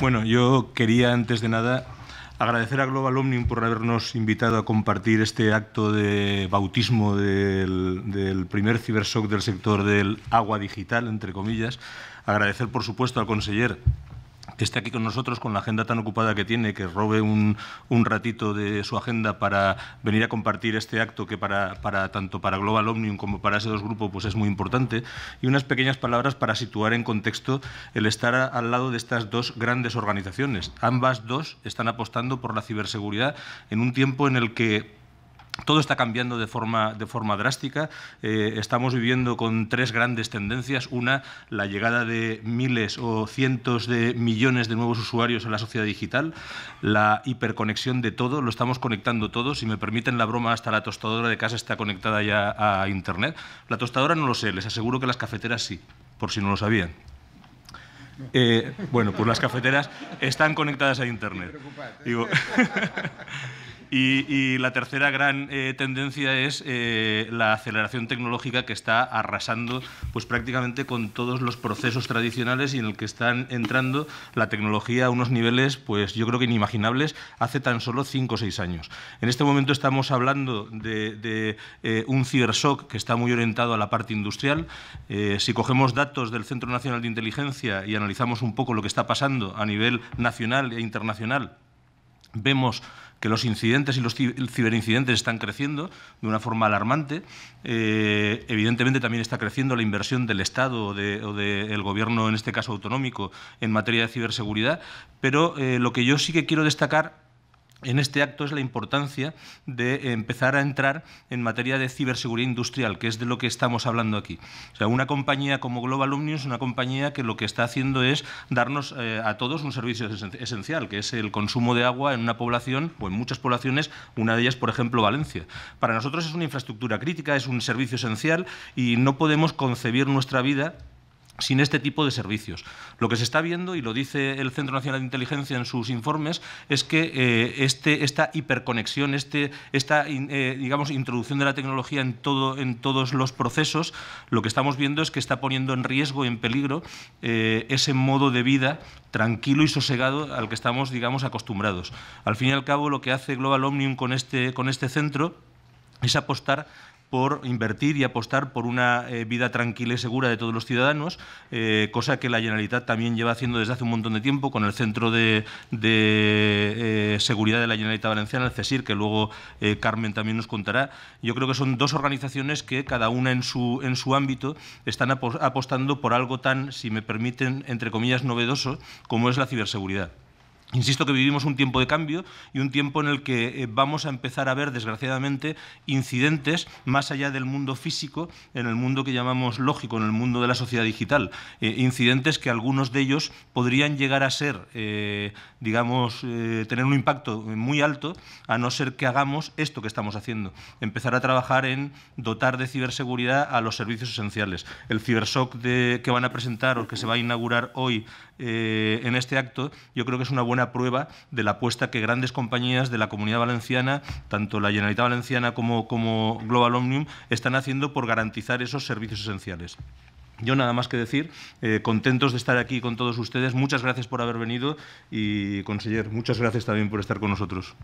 Bueno, yo quería antes de nada agradecer a Global Omnium por habernos invitado a compartir este acto de bautismo del, primer cibershock del sector del agua digital, entre comillas. Agradecer, por supuesto, al conseller está aquí con nosotros con la agenda tan ocupada que tiene, que robe un, un ratito de su agenda para venir a compartir este acto que para, para, tanto para Global Omnium como para ese dos grupos pues es muy importante. Y unas pequeñas palabras para situar en contexto el estar al lado de estas dos grandes organizaciones. Ambas dos están apostando por la ciberseguridad en un tiempo en el que todo está cambiando de forma, de forma drástica. Eh, estamos viviendo con tres grandes tendencias. Una, la llegada de miles o cientos de millones de nuevos usuarios a la sociedad digital, la hiperconexión de todo, lo estamos conectando todo. Si me permiten la broma, hasta la tostadora de casa está conectada ya a Internet. La tostadora no lo sé, les aseguro que las cafeteras sí, por si no lo sabían. Eh, bueno, pues las cafeteras están conectadas a Internet. Digo. Y, la tercera gran eh, tendencia es eh, la aceleración tecnológica que está arrasando pues, prácticamente con todos los procesos tradicionales y en el que están entrando la tecnología a unos niveles, pues yo creo que inimaginables, hace tan solo cinco o seis años. En este momento estamos hablando de, de eh, un cibershock que está muy orientado a la parte industrial. si cogemos datos del Centro Nacional de Inteligencia y analizamos un poco lo que está pasando a nivel nacional e internacional, Vemos que los incidentes y los ciberincidentes están creciendo de una forma alarmante. Eh, evidentemente también está creciendo la inversión del Estado o, de, del gobierno, en este caso autonómico, en materia de ciberseguridad. Pero eh, lo que yo sí que quiero destacar en este acto es la importancia de empezar a entrar en materia de ciberseguridad industrial, que es de lo que estamos hablando aquí. O sea, una compañía como Global Omnium es una compañía que lo que está haciendo es darnos eh, a todos un servicio esencial, que es el consumo de agua en una población o en muchas poblaciones, una de ellas, por ejemplo, Valencia. Para nosotros es una infraestructura crítica, es un servicio esencial y no podemos concebir nuestra vida sin este tipo de servicios. Lo que se está viendo, y lo dice el Centro Nacional de Inteligencia en sus informes, es que eh, este, esta hiperconexión, este, esta eh, digamos, introducción de la tecnología en, todo, en todos los procesos, lo que estamos viendo es que está poniendo en riesgo, y en peligro, eh, ese modo de vida tranquilo y sosegado al que estamos digamos, acostumbrados. Al fin y al cabo, lo que hace Global Omnium con este, con este centro es apostar por invertir y apostar por una eh, vida tranquila y segura de todos los ciudadanos, eh, cosa que la Generalitat también lleva haciendo desde hace un montón de tiempo con el Centro de, eh, Seguridad de la Generalitat Valenciana, el CESIR, que luego Carmen también nos contará. Yo creo que son dos organizaciones que cada una en su, en su ámbito están apostando por algo tan, si me permiten, entre comillas, novedoso como es la ciberseguridad. Insisto que vivimos un tiempo de cambio y un tiempo en el que eh, vamos a empezar a ver, desgraciadamente, incidentes más allá del mundo físico, en el mundo que llamamos lógico, en el mundo de la sociedad digital. Eh, incidentes que algunos de ellos podrían llegar a ser, eh, digamos, tener un impacto muy alto, a no ser que hagamos esto que estamos haciendo, empezar a trabajar en dotar de ciberseguridad a los servicios esenciales. El cibersoc de, que van a presentar o que se va a inaugurar hoy en este acto, yo creo que es una buena prueba de la apuesta que grandes compañías de la comunidad valenciana, tanto la Generalitat Valenciana como, Global Omnium, están haciendo por garantizar esos servicios esenciales. Yo nada más que decir, eh, contentos de estar aquí con todos ustedes. Muchas gracias por haber venido y, conseller, muchas gracias también por estar con nosotros.